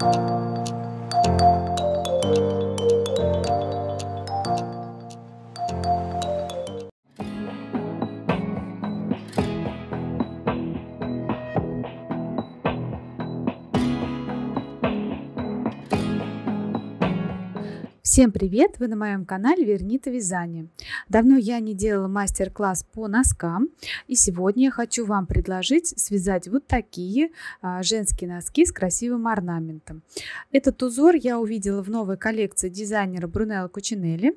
Thank you. Всем привет! Вы на моем канале Вернита Вязание. Давно я не делала мастер-класс по носкам и сегодня я хочу вам предложить связать вот такие а, женские носки с красивым орнаментом. Этот узор я увидела в новой коллекции дизайнера Брунелла Кучинелли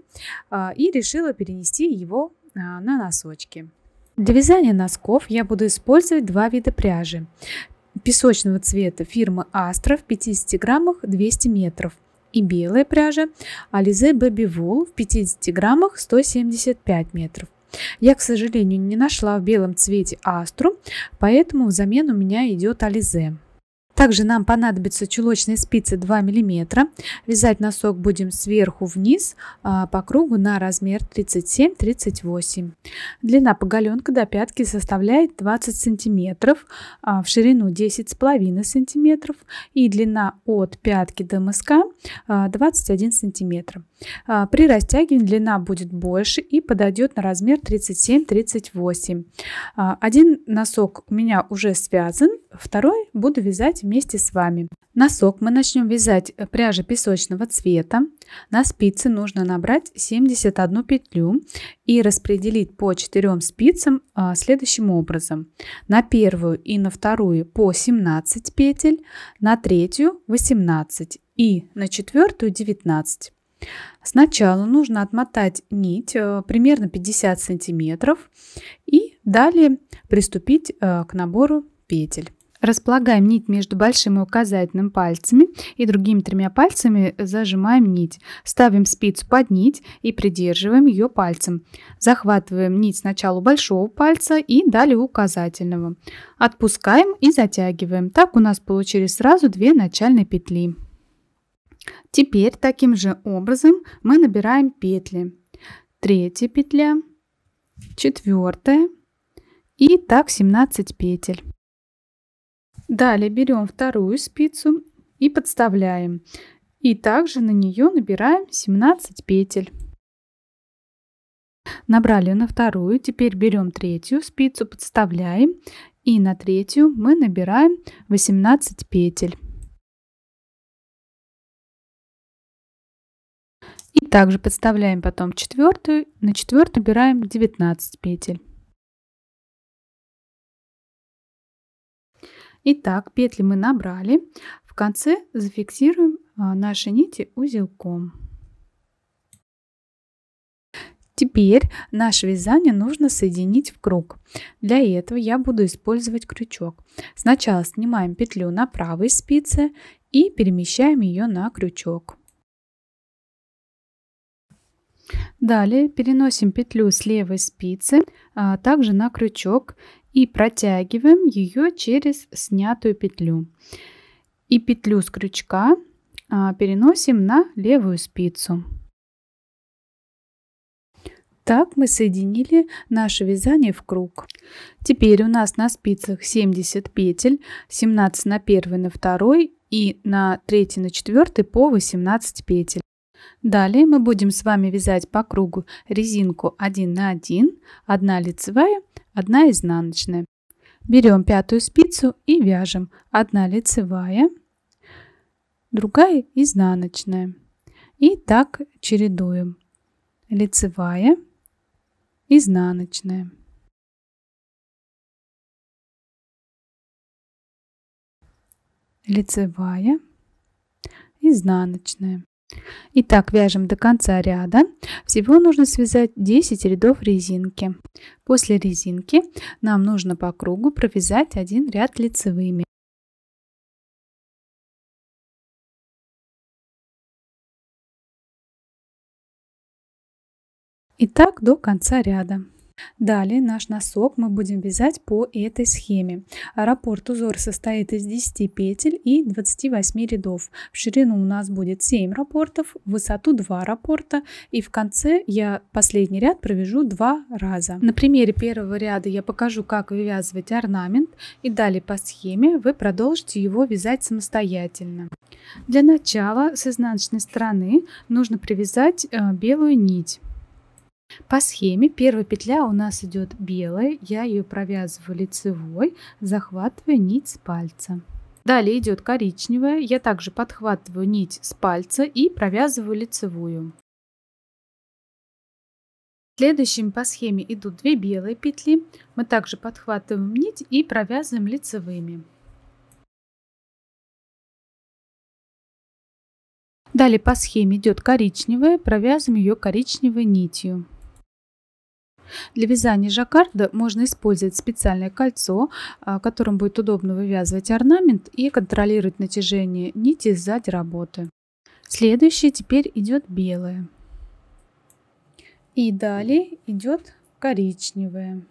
а, и решила перенести его а, на носочки. Для вязания носков я буду использовать два вида пряжи песочного цвета фирмы Astra в 50 граммах 200 метров и белая пряжа Alize Baby Вул в 50 граммах 175 метров. Я, к сожалению, не нашла в белом цвете астру, поэтому взамен у меня идет Ализе. Также нам понадобятся чулочные спицы 2 мм. Вязать носок будем сверху вниз а, по кругу на размер 37-38. Длина поголенка до пятки составляет 20 см, а, в ширину 10,5 см и длина от пятки до мыска 21 а, см. А, при растягивании длина будет больше и подойдет на размер 37-38. А, один носок у меня уже связан, второй буду вязать вместе с вами. Носок мы начнем вязать э, пряжи песочного цвета. На спицы нужно набрать 71 петлю и распределить по 4 спицам а, следующим образом. На первую и на вторую по 17 петель, на третью 18 и на четвертую 19. Сначала нужно отмотать нить э, примерно 50 сантиметров и далее приступить э, к набору петель. Располагаем нить между большим и указательным пальцами и другими тремя пальцами зажимаем нить. Ставим спицу под нить и придерживаем ее пальцем. Захватываем нить сначала большого пальца и далее указательного. Отпускаем и затягиваем. Так у нас получились сразу две начальные петли. Теперь таким же образом мы набираем петли. Третья петля, четвертая и так 17 петель. Далее берем вторую спицу и подставляем. И также на нее набираем 17 петель. Набрали на вторую, теперь берем третью спицу, подставляем и на третью мы набираем 18 петель. Также подставляем потом четвертую, на четвертую убираем 19 петель. Итак, петли мы набрали. В конце зафиксируем а, наши нити узелком. Теперь наше вязание нужно соединить в круг. Для этого я буду использовать крючок. Сначала снимаем петлю на правой спице и перемещаем ее на крючок. Далее переносим петлю с левой спицы а также на крючок и протягиваем ее через снятую петлю. И петлю с крючка а, переносим на левую спицу. Так мы соединили наше вязание в круг. Теперь у нас на спицах 70 петель, 17 на 1, на 2 и на 3, на 4 по 18 петель. Далее мы будем с вами вязать по кругу резинку 1 на 1, 1 лицевая, 1 изнаночная. Берем пятую спицу и вяжем 1 лицевая, другая изнаночная. И так чередуем. Лицевая, изнаночная. Лицевая, изнаночная. Итак, вяжем до конца ряда. Всего нужно связать 10 рядов резинки. После резинки нам нужно по кругу провязать один ряд лицевыми. Итак, до конца ряда. Далее наш носок мы будем вязать по этой схеме. Раппорт узор состоит из 10 петель и 28 рядов. В ширину у нас будет 7 раппортов, в высоту 2 раппорта и в конце я последний ряд провяжу 2 раза. На примере первого ряда я покажу, как вывязывать орнамент и далее по схеме вы продолжите его вязать самостоятельно. Для начала с изнаночной стороны нужно привязать э, белую нить. По схеме первая петля у нас идет белая, я ее провязываю лицевой, захватывая нить с пальца. Далее идет коричневая, я также подхватываю нить с пальца и провязываю лицевую. Следующим по схеме идут две белые петли, мы также подхватываем нить и провязываем лицевыми. Далее по схеме идет коричневая, провязываем ее коричневой нитью. Для вязания жаккарда можно использовать специальное кольцо, а, которым будет удобно вывязывать орнамент и контролировать натяжение нити сзади работы. Следующее теперь идет белое. И далее идет коричневое.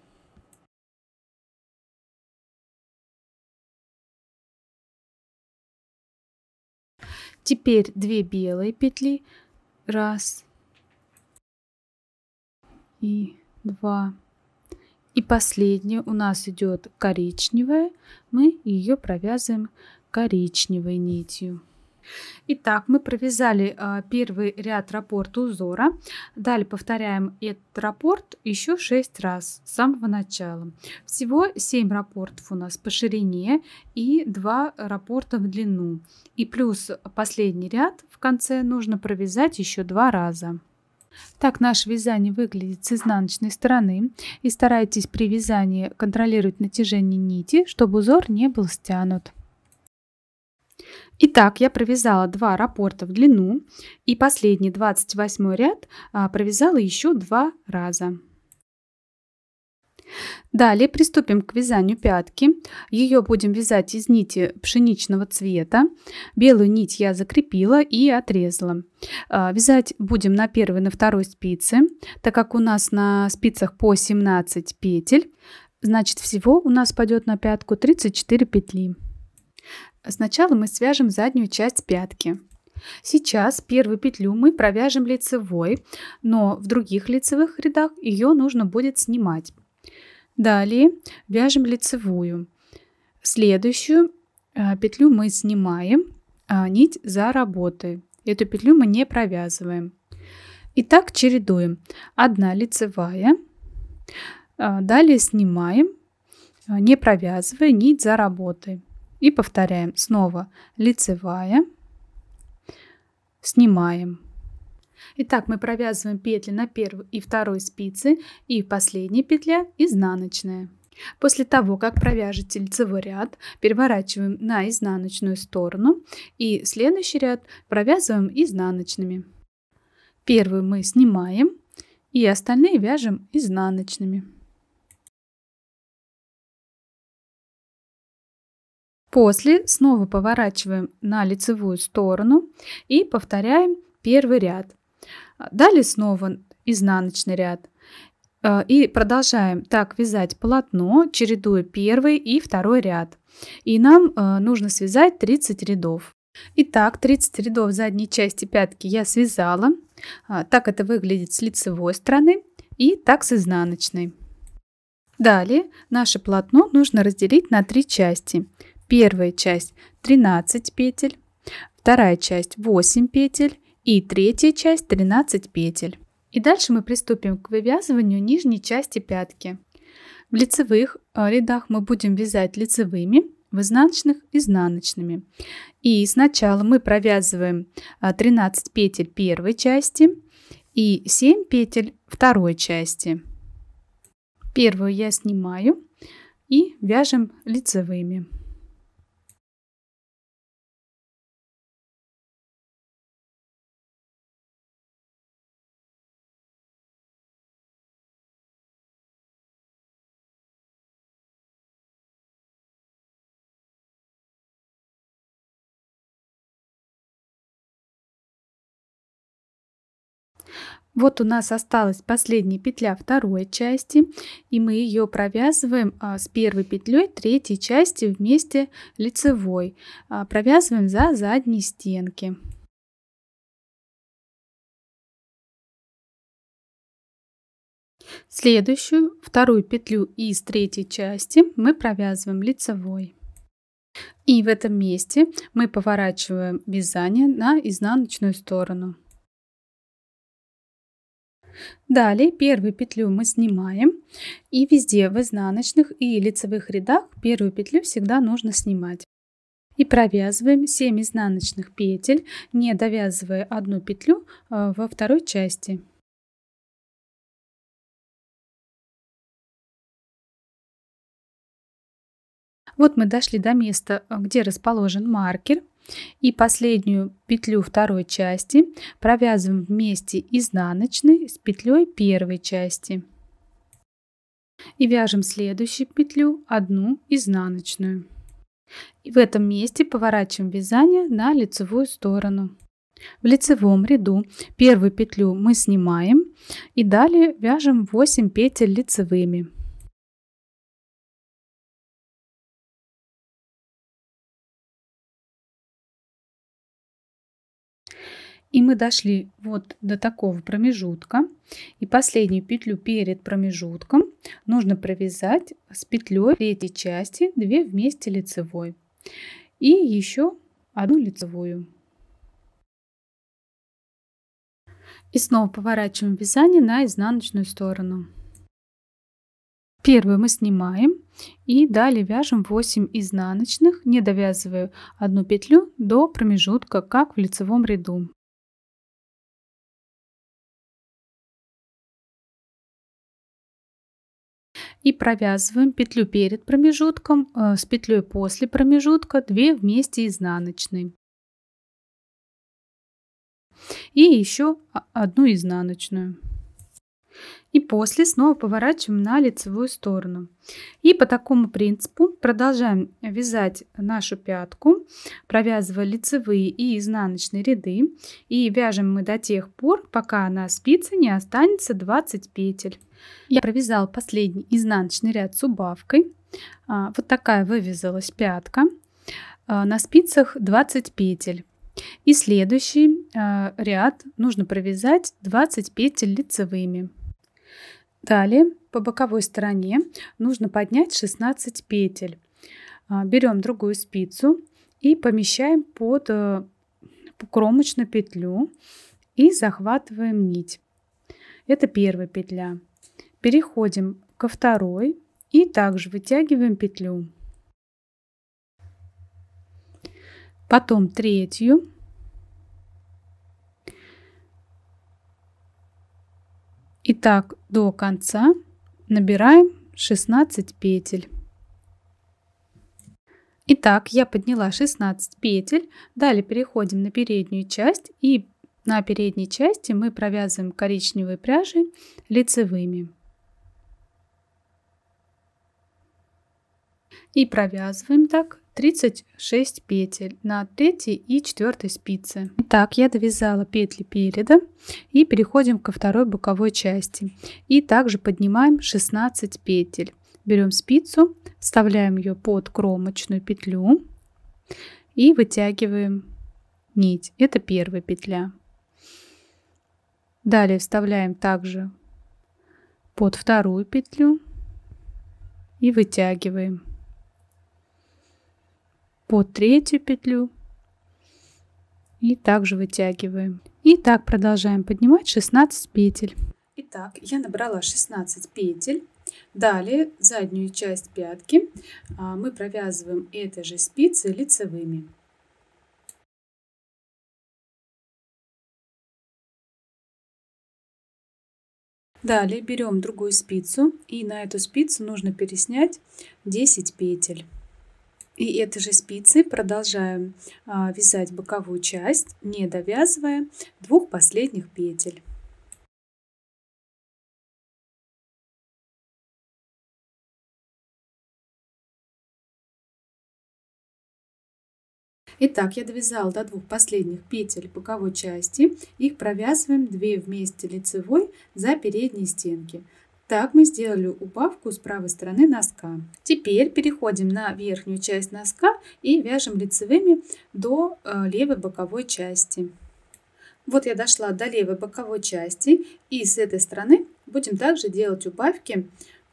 Теперь две белые петли. Раз. И два И последнее у нас идет коричневая. Мы ее провязываем коричневой нитью. Итак, мы провязали а, первый ряд раппорта узора. Далее повторяем этот раппорт еще 6 раз с самого начала. Всего 7 раппортов у нас по ширине и 2 раппорта в длину. И плюс последний ряд в конце нужно провязать еще 2 раза. Так наше вязание выглядит с изнаночной стороны и старайтесь при вязании контролировать натяжение нити, чтобы узор не был стянут. Итак, я провязала два раппорта в длину и последний 28 ряд а, провязала еще два раза. Далее приступим к вязанию пятки. Ее будем вязать из нити пшеничного цвета. Белую нить я закрепила и отрезала. А, вязать будем на первой и на второй спице, так как у нас на спицах по 17 петель. Значит, всего у нас пойдет на пятку 34 петли. Сначала мы свяжем заднюю часть пятки. Сейчас первую петлю мы провяжем лицевой, но в других лицевых рядах ее нужно будет снимать. Далее вяжем лицевую. Следующую а, петлю мы снимаем, а, нить за работой. Эту петлю мы не провязываем. И так чередуем. Одна лицевая, а, далее снимаем, не провязывая нить за работой. И повторяем снова лицевая, снимаем. Итак, мы провязываем петли на первой и второй спицы и последняя петля изнаночная. После того, как провяжете лицевой ряд, переворачиваем на изнаночную сторону и следующий ряд провязываем изнаночными. Первую мы снимаем и остальные вяжем изнаночными. После снова поворачиваем на лицевую сторону и повторяем первый ряд. Далее снова изнаночный ряд. Э, и продолжаем так вязать полотно, чередуя первый и второй ряд. И нам э, нужно связать 30 рядов. Итак, 30 рядов задней части пятки я связала. Э, так это выглядит с лицевой стороны и так с изнаночной. Далее наше полотно нужно разделить на три части. Первая часть 13 петель, вторая часть 8 петель и третья часть 13 петель. И дальше мы приступим к вывязыванию нижней части пятки. В лицевых э, рядах мы будем вязать лицевыми, в изнаночных изнаночными. И сначала мы провязываем 13 э, петель первой части и 7 петель второй части. Первую я снимаю и вяжем лицевыми. Вот у нас осталась последняя петля второй части, и мы ее провязываем а, с первой петлей третьей части вместе лицевой. А, провязываем за задние стенки. Следующую, вторую петлю из третьей части мы провязываем лицевой. И в этом месте мы поворачиваем вязание на изнаночную сторону. Далее первую петлю мы снимаем и везде в изнаночных и лицевых рядах первую петлю всегда нужно снимать. И провязываем 7 изнаночных петель, не довязывая одну петлю а, во второй части. Вот мы дошли до места, где расположен маркер. И последнюю петлю второй части провязываем вместе изнаночной с петлей первой части. И вяжем следующую петлю, одну изнаночную. И в этом месте поворачиваем вязание на лицевую сторону. В лицевом ряду первую петлю мы снимаем и далее вяжем 8 петель лицевыми. И мы дошли вот до такого промежутка. И последнюю петлю перед промежутком нужно провязать с петлей третьей части 2 вместе лицевой. И еще одну лицевую. И снова поворачиваем вязание на изнаночную сторону. Первую мы снимаем и далее вяжем 8 изнаночных, не довязывая одну петлю до промежутка, как в лицевом ряду. и провязываем петлю перед промежутком э, с петлей после промежутка 2 вместе изнаночной и еще одну изнаночную и после снова поворачиваем на лицевую сторону и по такому принципу продолжаем вязать нашу пятку провязывая лицевые и изнаночные ряды и вяжем мы до тех пор пока на спице не останется 20 петель я провязала последний изнаночный ряд с убавкой. А, вот такая вывязалась пятка. А, на спицах 20 петель. И следующий а, ряд нужно провязать 20 петель лицевыми. Далее по боковой стороне нужно поднять 16 петель. Берем другую спицу и помещаем э, под кромочную петлю и захватываем нить. Это первая петля. Переходим ко второй и также вытягиваем петлю. Потом третью. И так до конца набираем 16 петель. Итак, я подняла 16 петель. Далее переходим на переднюю часть и на передней части мы провязываем коричневой пряжей лицевыми. и провязываем так 36 петель на 3 и 4 спицы. Так, я довязала петли переда и переходим ко второй боковой части. И также поднимаем 16 петель. Берем спицу, вставляем ее под кромочную петлю и вытягиваем нить. Это первая петля. Далее вставляем также под вторую петлю и вытягиваем под третью петлю и также вытягиваем. И так продолжаем поднимать 16 петель. Итак, я набрала 16 петель. Далее заднюю часть пятки а, мы провязываем этой же спицы лицевыми. Далее берем другую спицу и на эту спицу нужно переснять 10 петель. И этой же спицей продолжаем а, вязать боковую часть, не довязывая двух последних петель. Итак, я довязала до двух последних петель боковой части. Их провязываем 2 вместе лицевой за передние стенки. Так мы сделали убавку с правой стороны носка. Теперь переходим на верхнюю часть носка и вяжем лицевыми до э, левой боковой части. Вот я дошла до левой боковой части и с этой стороны будем также делать убавки,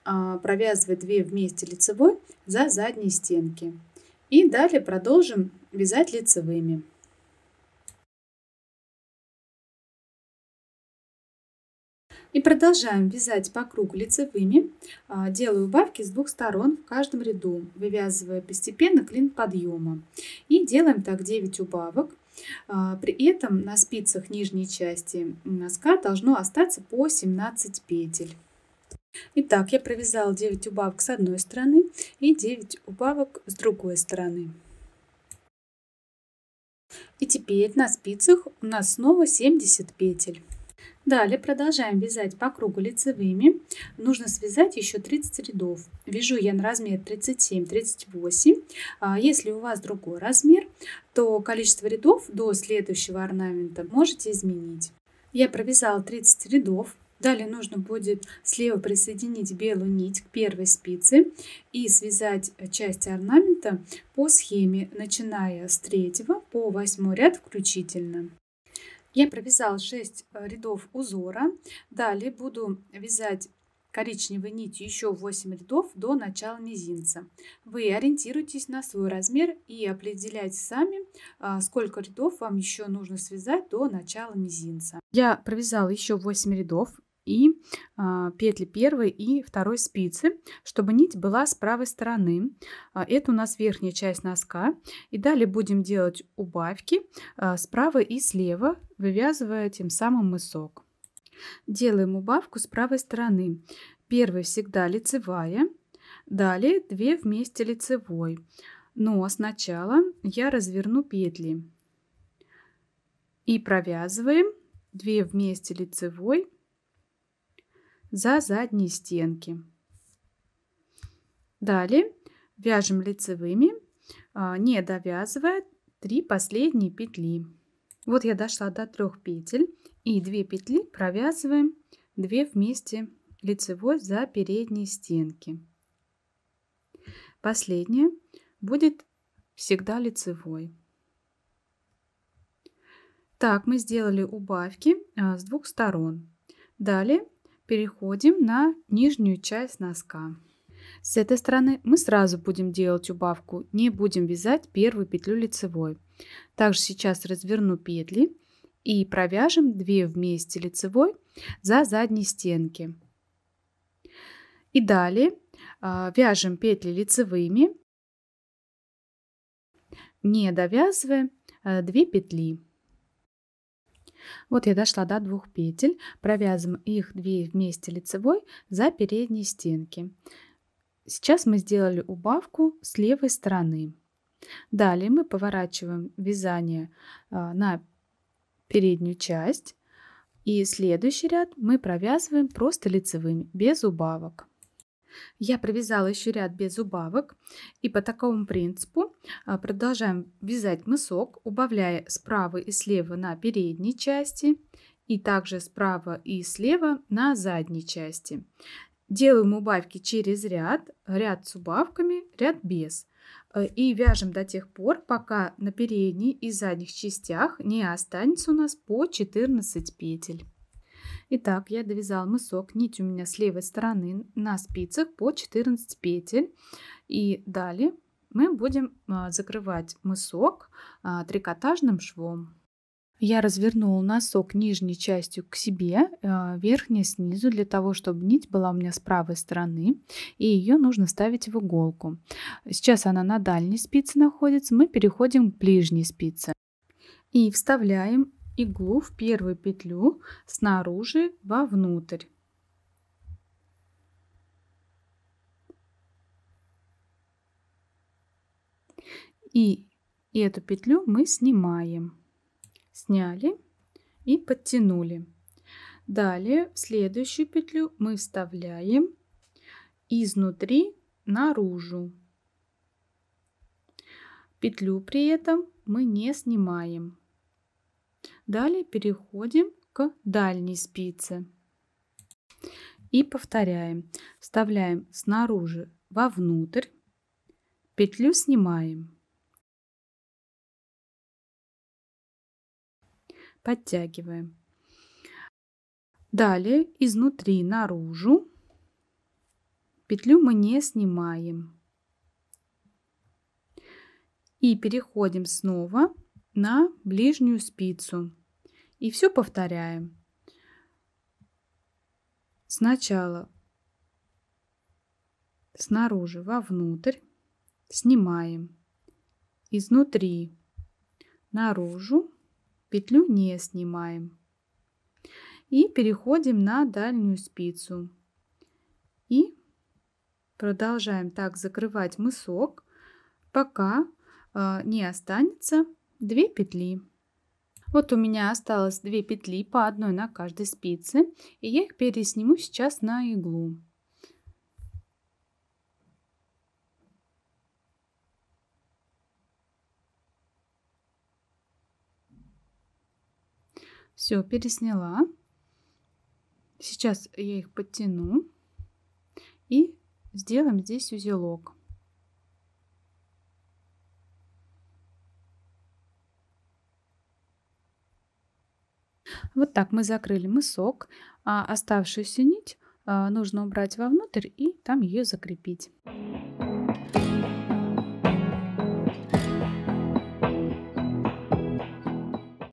а, провязывая 2 вместе лицевой за задние стенки. И далее продолжим вязать лицевыми. И продолжаем вязать по кругу лицевыми. А, делаю убавки с двух сторон в каждом ряду, вывязывая постепенно клин подъема. И делаем так 9 убавок. А, при этом на спицах нижней части носка должно остаться по 17 петель. Итак, я провязала 9 убавок с одной стороны и 9 убавок с другой стороны. И теперь на спицах у нас снова 70 петель. Далее продолжаем вязать по кругу лицевыми. Нужно связать еще 30 рядов. Вяжу я на размер 37-38. А, если у вас другой размер, то количество рядов до следующего орнамента можете изменить. Я провязала 30 рядов. Далее нужно будет слева присоединить белую нить к первой спице и связать часть орнамента по схеме, начиная с третьего по восьмой ряд включительно. Я провязала 6 э, рядов узора. Далее буду вязать коричневой нитью еще 8 рядов до начала мизинца. Вы ориентируйтесь на свой размер и определяйте сами, а, сколько рядов вам еще нужно связать до начала мизинца. Я провязала еще 8 рядов и а, петли первой и второй спицы, чтобы нить была с правой стороны. А, это у нас верхняя часть носка. И далее будем делать убавки а, справа и слева, вывязывая тем самым мысок. Делаем убавку с правой стороны. Первая всегда лицевая, далее 2 вместе лицевой. Но сначала я разверну петли и провязываем 2 вместе лицевой за задние стенки. Далее вяжем лицевыми, а, не довязывая три последние петли. Вот я дошла до трех петель и две петли провязываем две вместе лицевой за передние стенки. Последняя будет всегда лицевой. Так, мы сделали убавки а, с двух сторон. Далее Переходим на нижнюю часть носка. С этой стороны мы сразу будем делать убавку, не будем вязать первую петлю лицевой. Также сейчас разверну петли и провяжем 2 вместе лицевой за задние стенки. И далее а, вяжем петли лицевыми, не довязывая 2 а, петли. Вот я дошла до двух петель, провязываем их две вместе лицевой за передние стенки. Сейчас мы сделали убавку с левой стороны. Далее мы поворачиваем вязание а, на переднюю часть. И следующий ряд мы провязываем просто лицевыми, без убавок. Я провязала еще ряд без убавок и по такому принципу а, продолжаем вязать мысок, убавляя справа и слева на передней части и также справа и слева на задней части. Делаем убавки через ряд, ряд с убавками, ряд без. Э, и вяжем до тех пор, пока на передней и задних частях не останется у нас по 14 петель. Итак, я довязала мысок, нить у меня с левой стороны на спицах по 14 петель. И далее мы будем а, закрывать мысок а, трикотажным швом. Я развернула носок нижней частью к себе, а, верхней снизу, для того, чтобы нить была у меня с правой стороны, и ее нужно ставить в иголку. Сейчас она на дальней спице находится, мы переходим к ближней спице. И вставляем иглу в первую петлю снаружи вовнутрь. И эту петлю мы снимаем. Сняли и подтянули. Далее в следующую петлю мы вставляем изнутри наружу. Петлю при этом мы не снимаем. Далее переходим к дальней спице. И повторяем. Вставляем снаружи вовнутрь, петлю снимаем. Подтягиваем. Далее изнутри наружу петлю мы не снимаем. И переходим снова на ближнюю спицу. И все повторяем. Сначала снаружи вовнутрь снимаем. Изнутри наружу петлю не снимаем. И переходим на дальнюю спицу. И продолжаем так закрывать мысок, пока а, не останется 2 петли. Вот у меня осталось две петли по одной на каждой спице, и я их пересниму сейчас на иглу. Все, пересняла. Сейчас я их подтяну и сделаем здесь узелок. Вот так мы закрыли мысок, а оставшуюся нить а, нужно убрать вовнутрь и там ее закрепить.